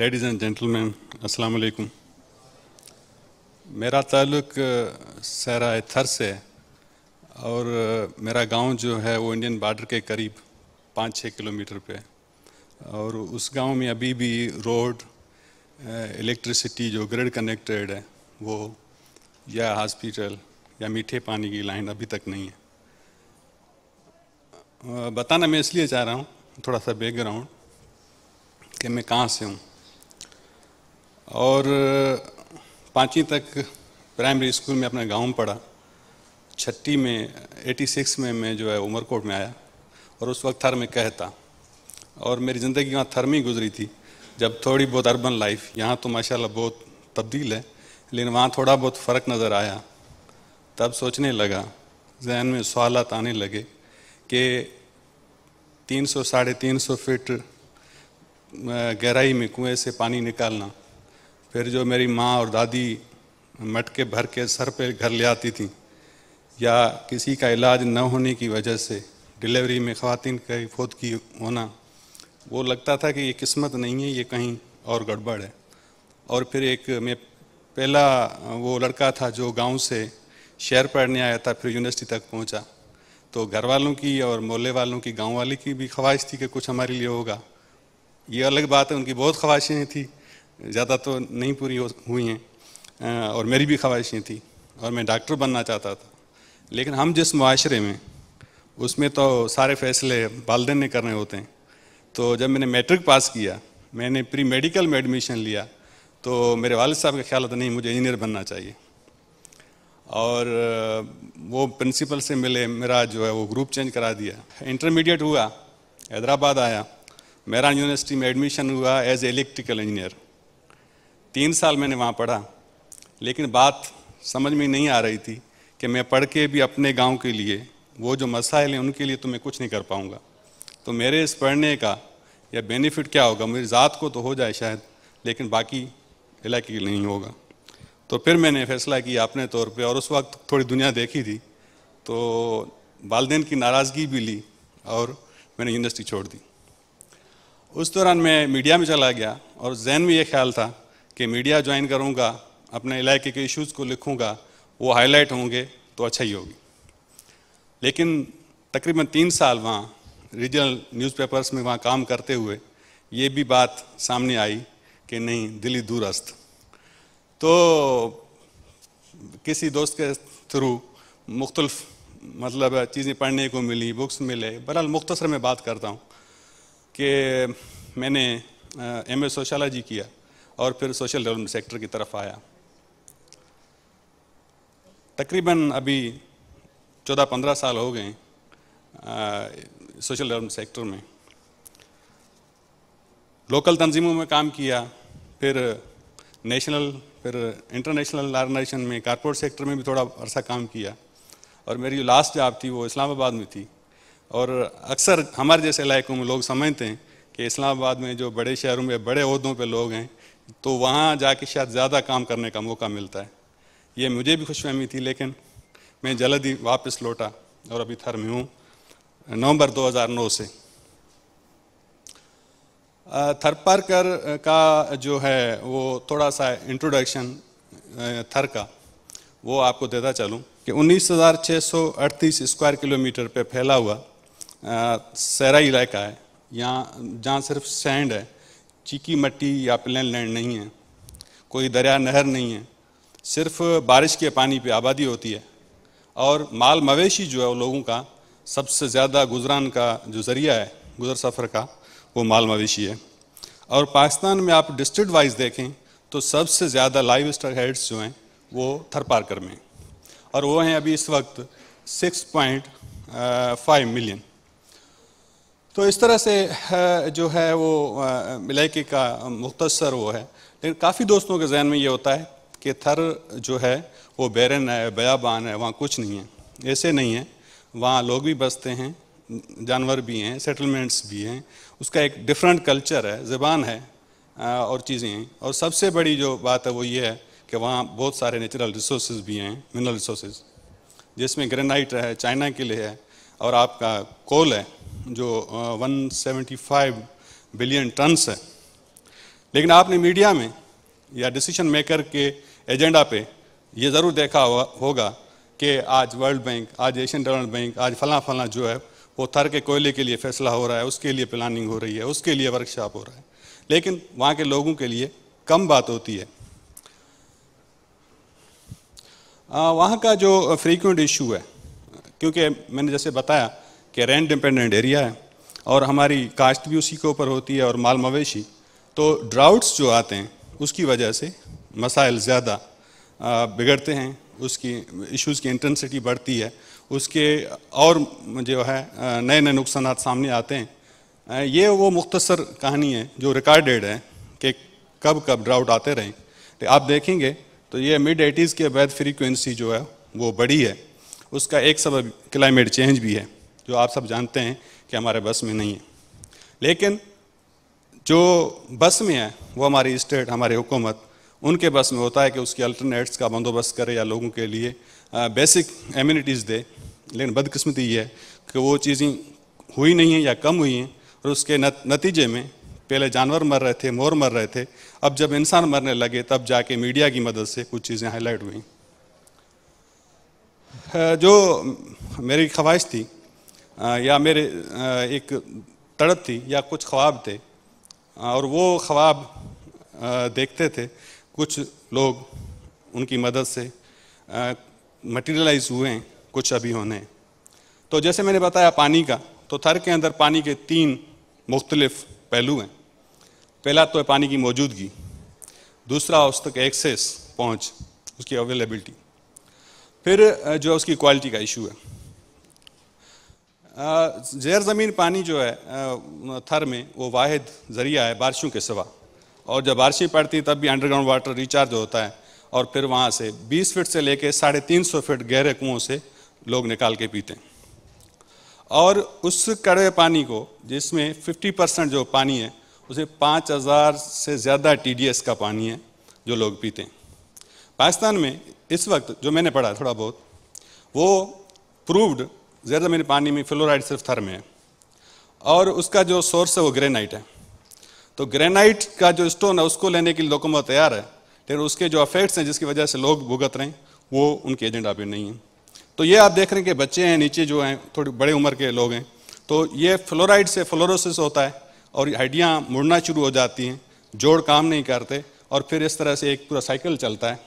ladies and gentleman अस्सलाम वालेकुम मेरा ताल्लुक सरा थर से है और मेरा गांव जो है वो इंडियन बॉर्डर के करीब पाँच छः किलोमीटर पे और उस गांव में अभी भी रोड इलेक्ट्रिसिटी जो ग्रिड कनेक्टेड है वो या हॉस्पिटल या मीठे पानी की लाइन अभी तक नहीं है बताना मैं इसलिए चाह रहा हूँ थोड़ा सा बैकग्राउंड कि मैं कहाँ से हूँ और पाँचवीं तक प्राइमरी स्कूल में अपने गांव में पढ़ा छठी में 86 में मैं जो है उमरकोट में आया और उस वक्त थर में कहता और मेरी ज़िंदगी वहाँ थर में ही गुजरी थी जब थोड़ी बहुत अर्बन लाइफ यहाँ तो माशाल्लाह बहुत तब्दील है लेकिन वहाँ थोड़ा बहुत फ़र्क नज़र आया तब सोचने लगा जहन में सवालत आने लगे कि तीन सौ साढ़े तीन सौ फिट गहराई में कुएं से पानी निकालना फिर जो मेरी माँ और दादी मटके भर के सर पे घर ले आती थी या किसी का इलाज न होने की वजह से डिलीवरी में ख़वान का फोत की होना वो लगता था कि ये किस्मत नहीं है ये कहीं और गड़बड़ है और फिर एक मैं पहला वो लड़का था जो गांव से शहर पढ़ने आया था फिर यूनिवर्सिटी तक पहुंचा तो घर वालों की और मोहल्ले वालों की गांव वाले की भी ख्वाहिश थी कि कुछ हमारे लिए होगा ये अलग बात है उनकी बहुत ख्वाहिशें थी ज़्यादा तो नहीं पूरी हुई हैं और मेरी भी ख्वाहिशें थी और मैं डॉक्टर बनना चाहता था लेकिन हम जिस माशरे में उसमें तो सारे फैसले वालदेन ने करने होते हैं तो जब मैंने मैट्रिक पास किया मैंने प्री मेडिकल में एडमिशन लिया तो मेरे वालद साहब का ख्याल था तो नहीं मुझे इंजीनियर बनना चाहिए और वो प्रिंसिपल से मिले मेरा जो है वो ग्रुप चेंज करा दिया इंटरमीडिएट हुआ हैदराबाद आया मेरा यूनिवर्सिटी में एडमिशन हुआ एज ए इलेक्ट्रिकल इंजीनियर तीन साल मैंने वहाँ पढ़ा लेकिन बात समझ में नहीं आ रही थी कि मैं पढ़ के भी अपने गांव के लिए वो जो मसाइल हैं उनके लिए तो मैं कुछ नहीं कर पाऊँगा तो मेरे इस पढ़ने का या बेनिफिट क्या होगा मेरी ज़ात को तो हो जाए शायद लेकिन बाकी इलाके के नहीं होगा तो फिर मैंने फैसला किया अपने तौर पे और उस वक्त थोड़ी दुनिया देखी थी तो वालदेन की नाराज़गी भी ली और मैंने यूनिवर्सिटी छोड़ दी उस दौरान मैं मीडिया में चला गया और जहन में ये ख्याल था कि मीडिया ज्वाइन करूँगा अपने इलाके के इश्यूज़ को लिखूँगा वो हाईलाइट होंगे तो अच्छा ही होगी लेकिन तकरीबन तीन साल वहाँ रीजनल न्यूज़पेपर्स में वहाँ काम करते हुए ये भी बात सामने आई कि नहीं दिल्ली दूरस्थ तो किसी दोस्त के थ्रू मुख्तलफ मतलब चीज़ें पढ़ने को मिली बुक्स मिले बहरहाल मुख्तसर में बात करता हूँ कि मैंने एम ए सोशालॉजी किया और फिर सोशल डेवलपमेंट सेक्टर की तरफ आया तकरीबन अभी 14-15 साल हो गए सोशल डेवलपमेंट सेक्टर में लोकल तंजीमों में काम किया फिर नेशनल फिर इंटरनेशनल ऑर्गेनाइजेशन में कारपोरेट सेक्टर में भी थोड़ा अरसा काम किया और मेरी जो लास्ट जॉब थी वो इस्लामाबाद में थी और अक्सर हमारे जैसे इलाकों में लोग समझते हैं कि इस्लामाबाद में जो बड़े शहरों में बड़े अहदों पर लोग हैं तो वहाँ जाके शायद ज़्यादा काम करने का मौका मिलता है ये मुझे भी खुशफहमी थी लेकिन मैं जल्द ही वापस लौटा और अभी थर में हूँ नवंबर 2009 से थरपारकर का जो है वो थोड़ा सा इंट्रोडक्शन थर का वो आपको देता चलूँ कि 19,638 स्क्वायर किलोमीटर पे फैला हुआ सराई इलाका है यहाँ जहाँ सिर्फ सैंड है चीकी मट्टी या प्लेन लैंड नहीं है कोई दरिया नहर नहीं है सिर्फ बारिश के पानी पे आबादी होती है और माल मवेशी जो है वो लोगों का सबसे ज़्यादा गुजरान का जो ज़रिया है गुजर सफ़र का वो माल मवेशी है और पाकिस्तान में आप डिस्ट्रिक्ट वाइज देखें तो सबसे ज़्यादा लाइव स्टॉक हेड्स जो हैं वो थरपारकर में और वो हैं अभी इस वक्त फाइव मिलियन तो इस तरह से जो है वो मिलाइके का मुख्तर वो है लेकिन काफ़ी दोस्तों के जहन में ये होता है कि थर जो है वो बैरन है बयाबान है वहाँ कुछ नहीं है ऐसे नहीं है वहाँ लोग भी बसते हैं जानवर भी हैं सेटलमेंट्स भी हैं उसका एक डिफरेंट कल्चर है ज़बान है और चीज़ें हैं और सबसे बड़ी जो बात है वो ये है कि वहाँ बहुत सारे नेचुरल रिसोर्स भी हैं मिनरल रिसोर्स जिसमें ग्रेनाइट है चाइना के लिए है और आपका कोल है जो 175 बिलियन टन्स है लेकिन आपने मीडिया में या डिसीजन मेकर के एजेंडा पे ये ज़रूर देखा होगा कि आज वर्ल्ड बैंक आज एशियन डेवलपमेंट बैंक आज फला फला जो है वो थर के कोयले के लिए फैसला हो रहा है उसके लिए प्लानिंग हो रही है उसके लिए वर्कशॉप हो रहा है लेकिन वहाँ के लोगों के लिए कम बात होती है वहाँ का जो फ्रीक्वेंट इशू है क्योंकि मैंने जैसे बताया कि रेंट डिपेंडेंट एरिया है और हमारी काश्त भी उसी के ऊपर होती है और माल मवेशी तो ड्राउट्स जो आते हैं उसकी वजह से मसाइल ज़्यादा बिगड़ते हैं उसकी इश्यूज़ की इंटेंसिटी बढ़ती है उसके और जो है नए नए नुकसान सामने आते हैं ये वो मुख्तसर कहानी है जो रिकॉर्डेड है कि कब कब ड्राउट आते रहें तो आप देखेंगे तो ये मिड एटीज़ के बाद फ्रीक्वेंसी जो है वो बढ़ी है उसका एक सबब क्लाइमेट चेंज भी है जो आप सब जानते हैं कि हमारे बस में नहीं है लेकिन जो बस में है वो हमारी स्टेट हमारी हुकूमत उनके बस में होता है कि उसकी अल्टरनेट्स का बंदोबस्त करे या लोगों के लिए बेसिक एम्यूनिटीज़ दे लेकिन बदकिस्मती ये है कि वो चीज़ें हुई नहीं हैं या कम हुई हैं और उसके नत, नतीजे में पहले जानवर मर रहे थे मोर मर रहे थे अब जब इंसान मरने लगे तब जाके मीडिया की मदद से कुछ चीज़ें हाईलाइट हुई जो मेरी ख्वाहिश थी या मेरे एक तड़प थी या कुछ ख्वाब थे और वो ख्वाब देखते थे कुछ लोग उनकी मदद से मटेरियलाइज हुए हैं कुछ अभी होने तो जैसे मैंने बताया पानी का तो थर के अंदर पानी के तीन मुख्तलिफ पहलू हैं पहला तो है पानी की मौजूदगी दूसरा उस तक एक्सेस पहुंच उसकी अवेलेबिलिटी फिर जो है उसकी क्वालिटी का इशू है जेर ज़मीन पानी जो है थर में वो वाद ज़रिया है बारिशों के सिवा और जब बारिशें पड़ती तब भी अंडरग्राउंड वाटर रिचार्ज होता है और फिर वहाँ से 20 फीट से लेके साढ़े तीन सौ फिट गहरे कुओं से लोग निकाल के पीते हैं और उस कड़े पानी को जिसमें 50 परसेंट जो पानी है उसे 5000 से ज़्यादा टी का पानी है जो लोग पीते हैं पाकिस्तान में इस वक्त जो मैंने पढ़ा थोड़ा बहुत वो प्रूव्ड ज़्यादा मेरे पानी में फ्लोराइड सिर्फ थर में है और उसका जो सोर्स है वो ग्रेनाइट है तो ग्रेनाइट का जो स्टोन है उसको लेने के लिए लोकोमो तैयार है लेकिन उसके जो अफेक्ट्स हैं जिसकी वजह से लोग भुगत रहे हैं वो उनके एजेंडा पे नहीं है तो ये आप देख रहे हैं कि बच्चे हैं नीचे जो हैं थोड़ी बड़े उम्र के लोग हैं तो ये फ्लोराइड से फ्लोरोसिस होता है और हड्डियाँ मुड़ना शुरू हो जाती हैं जोड़ काम नहीं करते और फिर इस तरह से एक पूरा साइकिल चलता है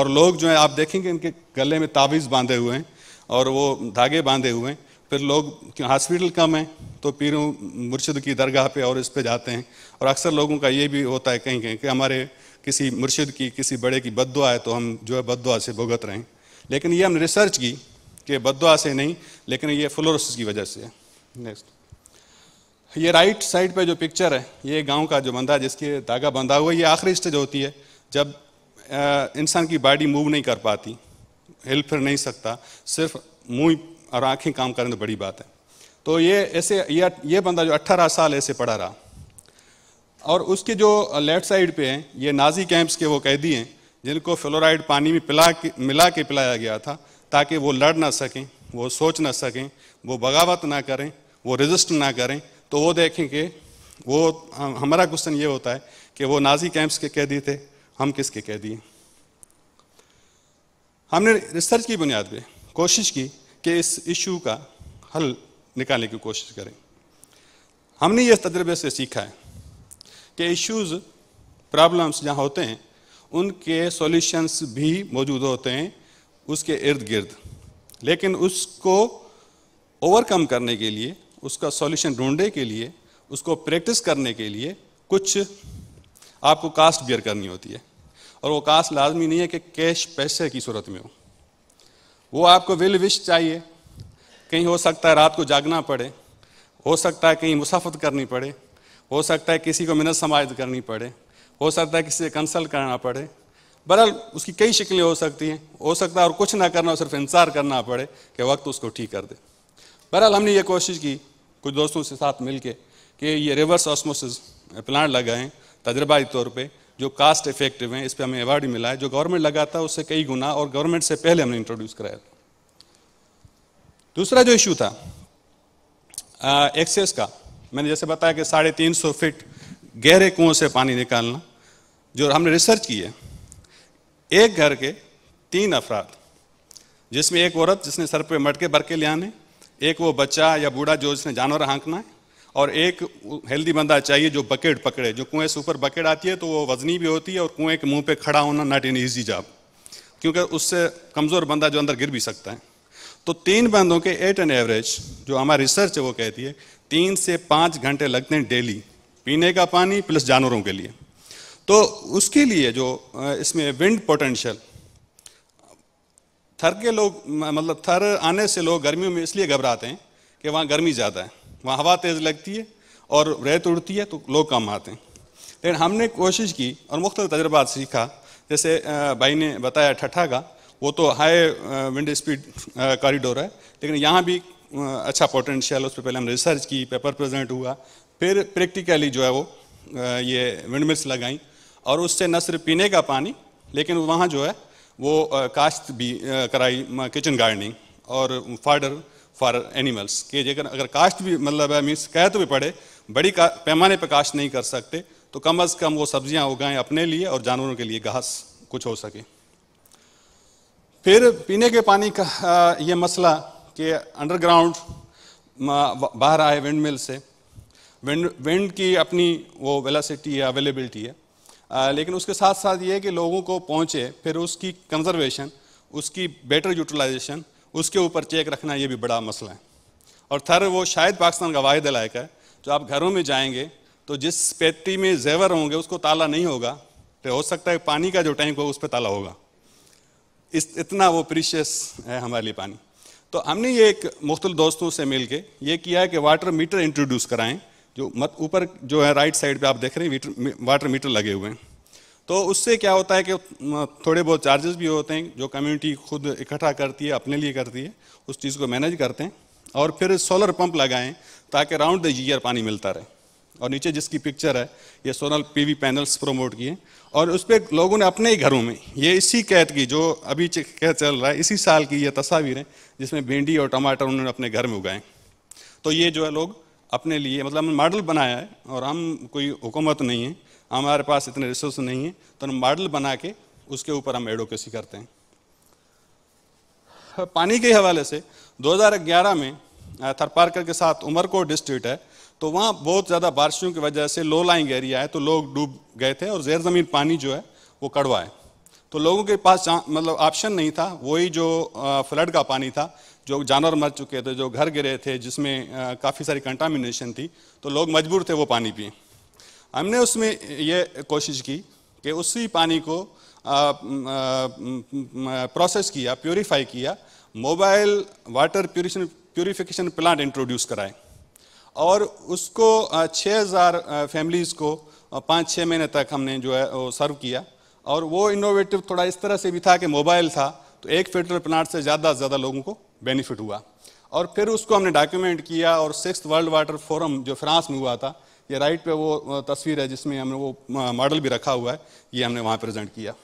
और लोग जो है आप देखेंगे इनके गले में तावीज़ बांधे हुए हैं और वो धागे बांधे हुए हैं फिर लोग हॉस्पिटल कम है तो पीर मुर्शिद की दरगाह पे और इस पे जाते हैं और अक्सर लोगों का ये भी होता है कहीं कहीं कि हमारे किसी मुर्शिद की किसी बड़े की बदुआ है तो हम जो है बदुआ से भुगत रहे हैं लेकिन ये हमने रिसर्च की कि बदुआ से नहीं लेकिन ये फ्लोरस की वजह से है नेक्स्ट ये राइट साइड पर जो पिक्चर है ये गाँव का जो बंदा जिसके धागा बंधा हुआ ये आखिरी स्टेज होती है जब इंसान की बॉडी मूव नहीं कर पाती हिल फिर नहीं सकता सिर्फ मुंह और आँखें काम करें तो बड़ी बात है तो ये ऐसे ये ये बंदा जो अट्ठारह साल ऐसे पड़ा रहा और उसके जो लेफ्ट साइड पे हैं ये नाजी कैंप्स के वो कैदी हैं जिनको फ्लोराइड पानी में पिला के मिला के पिलाया गया था ताकि वो लड़ ना सकें वो सोच ना सकें वो बगावत ना करें वो रजिस्ट ना करें तो वो देखें कि वो हमारा क्वेश्चन ये होता है कि वो नाजी कैंप्स के कैदी थे हम किसके कैदी हैं हमने रिसर्च की बुनियाद पे कोशिश की कि इस इशू का हल निकालने की कोशिश करें हमने ये तजर्बे से सीखा है कि इश्यूज़ प्रॉब्लम्स जहाँ होते हैं उनके सॉल्यूशंस भी मौजूद होते हैं उसके इर्द गिर्द लेकिन उसको ओवरकम करने के लिए उसका सॉल्यूशन ढूंढने के लिए उसको प्रैक्टिस करने के लिए कुछ आपको कास्ट बियर करनी होती है और वो कास लाजमी नहीं है कि कैश पैसे की सूरत में हो वो आपको विल विश चाहिए कहीं हो सकता है रात को जागना पड़े हो सकता है कहीं मुसाफत करनी पड़े हो सकता है किसी को मिनत समाज करनी पड़े हो सकता है किसी से कंसल्ट करना पड़े बहरहाल उसकी कई शक्लें हो सकती हैं हो सकता है और कुछ ना करना हो सिर्फ इंतज़ार करना पड़े कि वक्त उसको ठीक कर दे बहरहाल हमने ये कोशिश की कुछ दोस्तों से साथ मिल के कि ये रिवर्स ऑस्मोसिस प्लांट लगाएं तजर्बाई तौर पर जो कास्ट इफेक्टिव हैं इस पर हमें अवार्ड मिला है जो गवर्नमेंट लगा था उससे कई गुना और गवर्नमेंट से पहले हमने इंट्रोड्यूस कराया था दूसरा जो इशू था एक्सेस का मैंने जैसे बताया कि साढ़े तीन सौ फिट गहरे कुओं से पानी निकालना जो हमने रिसर्च की है एक घर के तीन अफराद जिसमें एक औरत जिसने सर पे मटके भर के ले आने एक वो बच्चा या बूढ़ा जो जिसने जानवर हाँकना है और एक हेल्दी बंदा चाहिए जो बकेट पकड़े जो कुएं से ऊपर बकेट आती है तो वो वजनी भी होती है और कुएं के मुंह पे खड़ा होना नॉट एन ईजी जॉब क्योंकि उससे कमज़ोर बंदा जो अंदर गिर भी सकता है तो तीन बंदों के एट एन एवरेज जो हमारी रिसर्च है वो कहती है तीन से पाँच घंटे लगते हैं डेली पीने का पानी प्लस जानवरों के लिए तो उसके लिए जो इसमें विंड पोटेंशियल थर के लोग मतलब थर आने से लोग गर्मियों में इसलिए घबराते हैं कि वहाँ गर्मी ज़्यादा है वहाँ हवा तेज़ लगती है और रेत उड़ती है तो लोग कम आते हैं लेकिन हमने कोशिश की और मुख्त तजर्बा सीखा जैसे भाई ने बताया ठठा का वो तो हाई विंड स्पीड कॉरिडोर है लेकिन यहाँ भी अच्छा पोटेंशियल उस पर पहले हम रिसर्च की पेपर प्रेजेंट हुआ फिर प्रैक्टिकली जो है वो ये विंड मिल्स लगाई और उससे न सिर्फ पीने का पानी लेकिन वहाँ जो है वो काश्त भी कराई किचन गार्डनिंग और फार्डर फॉर एनिमल्स कि जे अगर काश्त भी मतलब है मीन्स कहते भी पड़े बड़ी पैमाने पर काश्त नहीं कर सकते तो कम अज़ कम वो सब्जियां उगाएं अपने लिए और जानवरों के लिए घास कुछ हो सके फिर पीने के पानी का ये मसला कि अंडरग्राउंड बाहर आए विंड मिल से विंड विंड की अपनी वो वेलासिटी है अवेलेबिलिटी है आ, लेकिन उसके साथ साथ ये कि लोगों को पहुँचे फिर उसकी कंजर्वेशन उसकी बेटर यूटिलाइजेशन उसके ऊपर चेक रखना ये भी बड़ा मसला है और थर वो शायद पाकिस्तान का वाहिद लायक है जो आप घरों में जाएंगे तो जिस पेटी में जेवर होंगे उसको ताला नहीं होगा तो हो सकता है पानी का जो टैंक हो उस पर ताला होगा इस इतना वो प्रीशियस है हमारे लिए पानी तो हमने ये एक मुख्तल दोस्तों से मिल के ये किया है कि वाटर मीटर इंट्रोड्यूस कराएं जो मत ऊपर जो है राइट साइड पे आप देख रहे हैं वाटर मीटर लगे हुए हैं तो उससे क्या होता है कि थोड़े बहुत चार्जेस भी होते हैं जो कम्युनिटी खुद इकट्ठा करती है अपने लिए करती है उस चीज़ को मैनेज करते हैं और फिर सोलर पंप लगाएं ताकि राउंड द ईयर पानी मिलता रहे और नीचे जिसकी पिक्चर है ये सोलर पीवी पैनल्स प्रमोट किए और उस पर लोगों ने अपने ही घरों में ये इसी कैद की जो अभी कैद चल रहा है इसी साल की ये तस्वीर है जिसमें भिंडी और टमाटर उन्होंने अपने घर में उगाए तो ये जो है लोग अपने लिए मतलब हमने मॉडल बनाया है और हम कोई हुकूमत नहीं है हमारे पास इतने रिसोर्स नहीं है तो हम मॉडल बना के उसके ऊपर हम एडवोकेसी करते हैं पानी के हवाले से 2011 में थरपारकर के साथ उमरकोट डिस्ट्रिक्ट है तो वहाँ बहुत ज़्यादा बारिशों की वजह से लो लाइंग एरिया है तो लोग डूब गए थे और जैर ज़मीन पानी जो है वो कड़वा है तो लोगों के पास मतलब ऑप्शन नहीं था वही जो फ्लड का पानी था जो जानवर मर चुके थे जो घर गिरे थे जिसमें काफ़ी सारी कंटामिनेशन थी तो लोग मजबूर थे वो पानी पिए हमने उसमें ये कोशिश की कि उसी पानी को प्रोसेस किया प्योरीफाई किया mobile water purification purification plant introduce कराएं और उसको 6000 फैमिलीज़ को पाँच छः महीने तक हमने जो है वो सर्व किया और वो इनोवेटिव थोड़ा इस तरह से भी था कि मोबाइल था तो एक फिल्टर प्लांट से ज़्यादा से ज़्यादा लोगों को बेनिफिट हुआ और फिर उसको हमने डॉक्यूमेंट किया और सिक्स वर्ल्ड वाटर फोरम जो फ्रांस में हुआ था ये राइट पे वो तस्वीर है जिसमें हमने वो मॉडल भी रखा हुआ है ये हमने वहाँ प्रेजेंट किया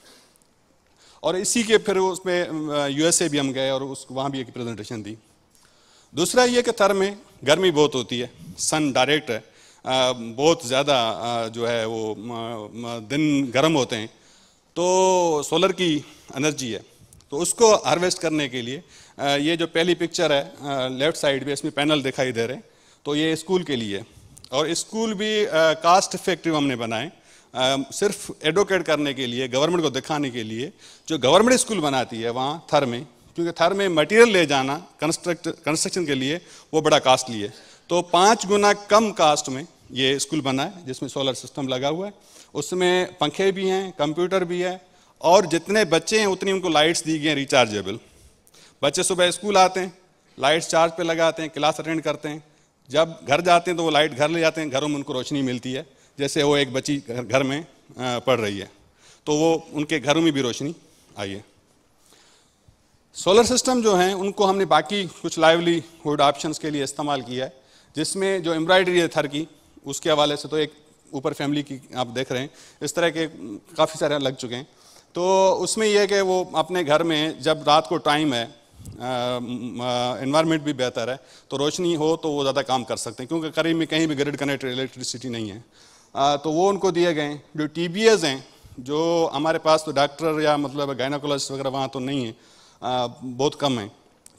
और इसी के फिर उसमें यूएसए भी हम गए और उस वहाँ भी एक प्रेजेंटेशन दी दूसरा ये कि थर में गर्मी बहुत होती है सन डायरेक्ट है बहुत ज़्यादा जो है वो दिन गर्म होते हैं तो सोलर की एनर्जी है तो उसको हार्वेस्ट करने के लिए ये जो पहली पिक्चर है लेफ्ट साइड में इसमें पैनल दिखाई दे रहे हैं तो ये स्कूल के लिए और स्कूल भी कास्ट इफेक्टिव हमने बनाए सिर्फ एडवोकेट करने के लिए गवर्नमेंट को दिखाने के लिए जो गवर्नमेंट स्कूल बनाती है वहाँ थर में क्योंकि थर में मटेरियल ले जाना कंस्ट्रक्ट कंस्ट्रक्शन के लिए वो बड़ा कास्टली है तो पाँच गुना कम कास्ट में ये स्कूल बना है जिसमें सोलर सिस्टम लगा हुआ है उसमें पंखे भी हैं कंप्यूटर भी है और जितने बच्चे हैं उतनी उनको लाइट्स दी गई हैं रिचार्जेबल बच्चे सुबह स्कूल आते हैं लाइट्स चार्ज पे लगाते हैं क्लास अटेंड करते हैं जब घर जाते हैं तो वो लाइट घर ले जाते हैं घरों में उनको रोशनी मिलती है जैसे वो एक बच्ची घर में पढ़ रही है तो वो उनके घरों में भी रोशनी आई है सोलर सिस्टम जो हैं उनको हमने बाकी कुछ लाइवलीहुड ऑप्शन के लिए इस्तेमाल किया है जिसमें जो एम्ब्रॉयडरी है थर की उसके हवाले से तो एक ऊपर फैमिली की आप देख रहे हैं इस तरह के काफ़ी सारे लग चुके हैं तो उसमें यह है कि वो अपने घर में जब रात को टाइम है इन्वायरमेंट भी बेहतर है तो रोशनी हो तो वो ज़्यादा काम कर सकते हैं क्योंकि करीब में कहीं भी ग्रिड कनेक्ट इलेक्ट्रिसिटी नहीं है आ, तो वो उनको दिए गए जो टी हैं जो हमारे पास तो डॉक्टर या मतलब गायनाकोलॉजिस्ट वगैरह वहाँ तो नहीं है आ, बहुत कम है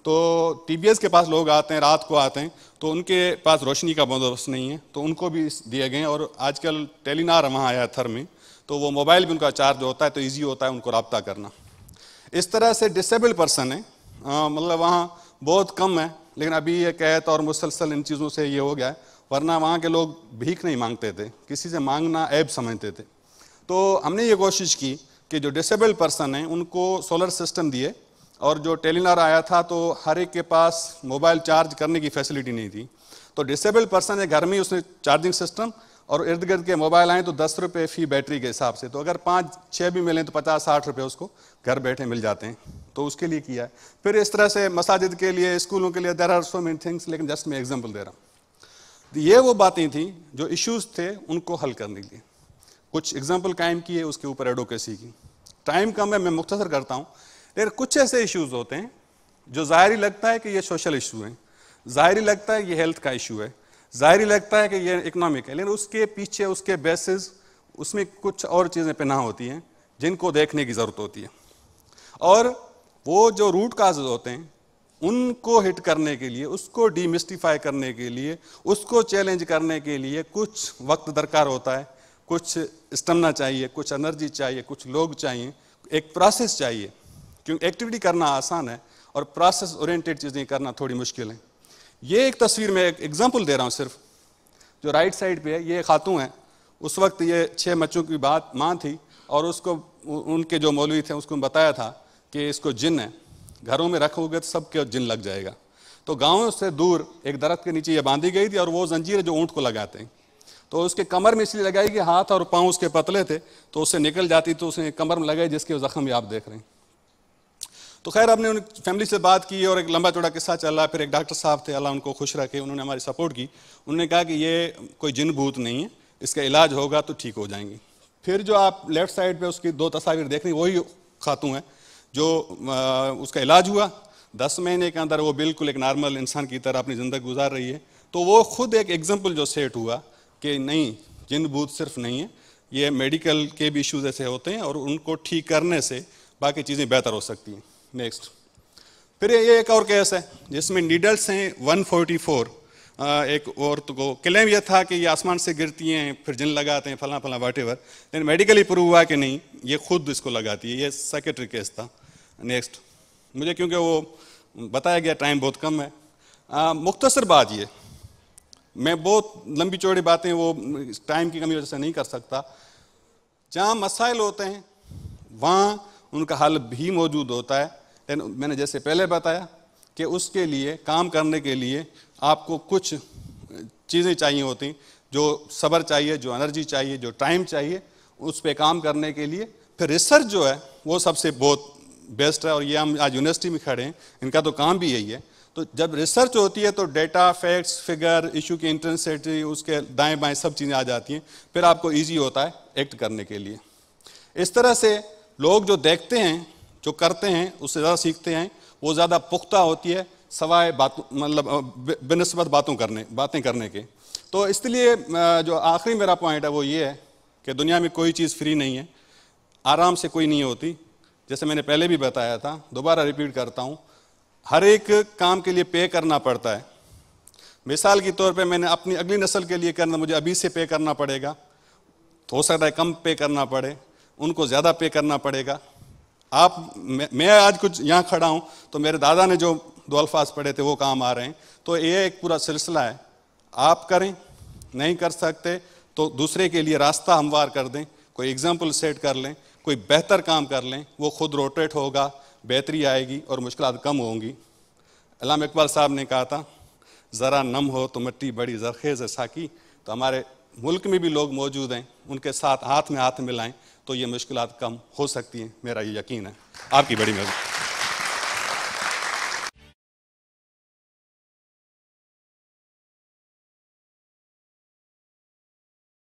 तो टी के पास लोग आते हैं रात को आते हैं तो उनके पास रोशनी का बंदोबस्त नहीं है तो उनको भी दिए गए और आजकल टेलीनार वहाँ आया थर में तो वो मोबाइल भी उनका चार्ज होता है तो ईजी होता है उनको रबता करना इस तरह से डिसेबल्ड पर्सन है हाँ, मतलब वहाँ बहुत कम है लेकिन अभी ये कैद और मुसलसल इन चीज़ों से ये हो गया है वरना वहाँ के लोग भीख नहीं मांगते थे किसी से मांगना ऐब समझते थे तो हमने ये कोशिश की कि जो डिसेबल पर्सन हैं उनको सोलर सिस्टम दिए और जो टेलीनार आया था तो हर एक के पास मोबाइल चार्ज करने की फैसिलिटी नहीं थी तो डिसेबल्ड पर्सन है घर में उसने चार्जिंग सिस्टम और इर्द गिर्द के मोबाइल आए तो दस रुपये फ़ी बैटरी के हिसाब से तो अगर पाँच छः भी मिलें तो पचास साठ रुपये उसको घर बैठे मिल जाते हैं तो उसके लिए किया है फिर इस तरह से मसाजिद के लिए स्कूलों के लिए there are so many things लेकिन जस्ट मैं एग्जाम्पल दे रहा हूँ तो ये वो बातें थी जो इश्यूज़ थे उनको हल करने के लिए कुछ एग्जाम्पल कायम किए उसके ऊपर एडवोकेसी की टाइम कम है मैं मुख्तर करता हूँ लेकिन कुछ ऐसे इशूज़ होते हैं जो ज़ाहरी लगता है कि ये सोशल इशू हैं ज़ाहरी लगता है ये हेल्थ का इशू है ज़ाहिर लगता है कि ये इकनॉमिक है लेकिन उसके पीछे उसके बेसिस उसमें कुछ और चीज़ें पनाह होती हैं जिनको देखने की ज़रूरत होती है और वो जो रूट काज होते हैं उनको हिट करने के लिए उसको डीमिस्टिफाई करने के लिए उसको चैलेंज करने के लिए कुछ वक्त दरकार होता है कुछ स्टमना चाहिए कुछ एनर्जी चाहिए कुछ लोग चाहिए एक प्रोसेस चाहिए क्योंकि एक्टिविटी करना आसान है और प्रोसेस ओरिएंटेड चीज़ें करना थोड़ी मुश्किल है ये एक तस्वीर में एक एग्जाम्पल दे रहा हूँ सिर्फ जो राइट साइड पे है ये खातूँ हैं उस वक्त ये छः बच्चों की बात माँ थी और उसको उनके जो मौलवी थे उसको बताया था कि इसको जिन है घरों में रखोगे तो सब के जिन लग जाएगा तो गाँव से दूर एक दरख्त के नीचे ये बांधी गई थी और वो जंजीर जो ऊँट को लगाते हैं तो उसके कमर में इसलिए लगाई कि हाथ और पाँव उसके पतले थे तो उससे निकल जाती तो उसने कमर में लगाई जिसके जख्म भी आप देख रहे हैं तो खैर आपने उन फैमिली से बात की और एक लंबा चौड़ा किस्सा चला फिर एक डॉक्टर साहब थे अल्लाह उनको खुश रखे उन्होंने हमारी सपोर्ट की उन्होंने कहा कि ये कोई जिन भूत नहीं है इसका इलाज होगा तो ठीक हो जाएंगे फिर जो आप लेफ्ट साइड पे उसकी दो तस्वीर देख रही वही खातूँ हैं जो आ, उसका इलाज हुआ दस महीने के अंदर वो बिल्कुल एक नॉर्मल इंसान की तरह अपनी ज़िंदगी गुजार रही है तो वो खुद एक एग्जाम्पल जो सेट हुआ कि नहीं जिन भूत सिर्फ नहीं है ये मेडिकल के भी इश्यूज ऐसे होते हैं और उनको ठीक करने से बाकी चीज़ें बेहतर हो सकती हैं नेक्स्ट फिर ये एक और केस है जिसमें नीडल्स हैं 144 एक औरत को क्लेम यह था कि ये आसमान से गिरती हैं फिर जिन लगाते हैं फला फला वाट एवर लेकिन मेडिकली प्रूव हुआ कि नहीं ये खुद इसको लगाती है ये सेकेटरी केस था नेक्स्ट मुझे क्योंकि वो बताया गया टाइम बहुत कम है मुख्तसर बात ये मैं बहुत लंबी चौड़ी बातें वो टाइम की कमी वजह से नहीं कर सकता जहाँ मसाइल होते हैं वहाँ उनका हल भी मौजूद होता है लेकिन मैंने जैसे पहले बताया कि उसके लिए काम करने के लिए आपको कुछ चीज़ें चाहिए होती जो सब्र चाहिए जो एनर्जी चाहिए जो टाइम चाहिए उस पर काम करने के लिए फिर रिसर्च जो है वो सबसे बहुत बेस्ट है और ये हम आज यूनिवर्सिटी में खड़े हैं इनका तो काम भी यही है तो जब रिसर्च होती है तो डेटा फैक्ट्स फिगर इशू की इंटेंसिटी उसके दाएं बाएं सब चीज़ें आ जाती हैं फिर आपको इजी होता है एक्ट करने के लिए इस तरह से लोग जो देखते हैं जो करते हैं उससे ज़्यादा सीखते हैं वो ज़्यादा पुख्ता होती है सवाए बात मतलब बनस्बत बातों करने बातें करने के तो इसलिए जो आखिरी मेरा पॉइंट है वो ये है कि दुनिया में कोई चीज़ फ्री नहीं है आराम से कोई नहीं होती जैसे मैंने पहले भी बताया था दोबारा रिपीट करता हूँ हर एक काम के लिए पे करना पड़ता है मिसाल के तौर पे मैंने अपनी अगली नस्ल के लिए करना मुझे अभी से पे करना पड़ेगा हो सकता है कम पे करना पड़े उनको ज़्यादा पे करना पड़ेगा आप मैं, मैं आज कुछ यहाँ खड़ा हूँ तो मेरे दादा ने जो दो अल्फाज पढ़े थे वो काम आ रहे हैं तो ये एक पूरा सिलसिला है आप करें नहीं कर सकते तो दूसरे के लिए रास्ता हमवार कर दें कोई एग्जाम्पल सेट कर लें कोई बेहतर काम कर लें वो खुद रोटेट होगा बेहतरी आएगी और मुश्किल कम होंगी अलाम इकबाल साहब ने कहा था ज़रा नम हो तो मिट्टी बड़ी जरखेज़ है साकी तो हमारे मुल्क में भी लोग मौजूद हैं उनके साथ हाथ में हाथ मिलाएं तो ये मुश्किल कम हो सकती हैं मेरा ये यकीन है आपकी बड़ी मेहरबानी